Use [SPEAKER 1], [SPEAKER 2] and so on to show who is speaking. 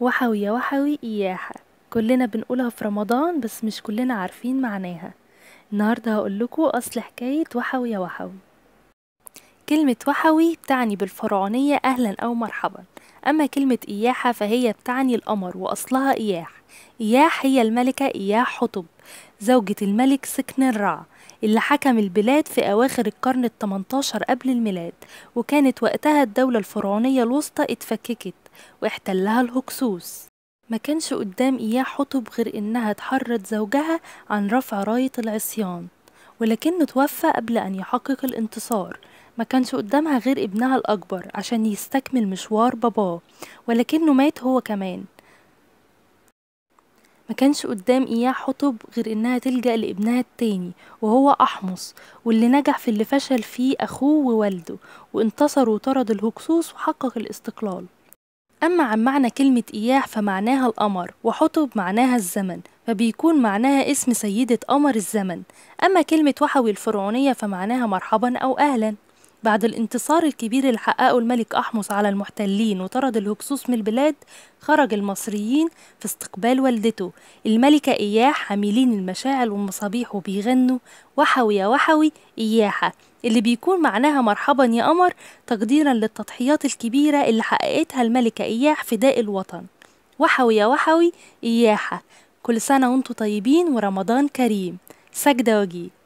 [SPEAKER 1] وحوي يا وحوي إياها كلنا بنقولها في رمضان بس مش كلنا عارفين معناها النهاردة هقولكوا أصل حكاية وحوي يا وحوي كلمة وحوي بتعني بالفرعونية أهلا أو مرحبا أما كلمة إياحة فهي بتعني القمر وأصلها إياح إياح هي الملكة إياح حطب زوجة الملك سكن الرع اللي حكم البلاد في أواخر القرن التمنتاشر قبل الميلاد وكانت وقتها الدولة الفرعونية الوسطى اتفككت واحتلها الهكسوس ما كانش قدام إياح حطب غير إنها تحرض زوجها عن رفع راية العصيان ولكنه توفى قبل أن يحقق الانتصار ما كانش قدامها غير ابنها الأكبر عشان يستكمل مشوار باباه ولكنه مات هو كمان ما كانش قدام إياه حطب غير إنها تلجأ لابنها التاني وهو أحمص واللي نجح في اللي فشل فيه أخوه ووالده وانتصر وطرد الهكسوس وحقق الاستقلال أما عن معنى كلمة إياح فمعناها القمر وحطب معناها الزمن فبيكون معناها اسم سيدة قمر الزمن أما كلمة وحوي الفرعونية فمعناها مرحبا أو أهلا بعد الانتصار الكبير اللي حققه الملك أحمس على المحتلين وطرد الهكسوس من البلاد خرج المصريين في استقبال والدته الملكة إياح حاملين المشاعل والمصابيح وبيغنوا وحوي يا وحوي إياحة اللي بيكون معناها مرحبا يا قمر تقديرا للتضحيات الكبيرة اللي حققتها الملكة إياح فداء الوطن وحوي يا وحوي إياحة كل سنة وانتم طيبين ورمضان كريم سجدة وجيه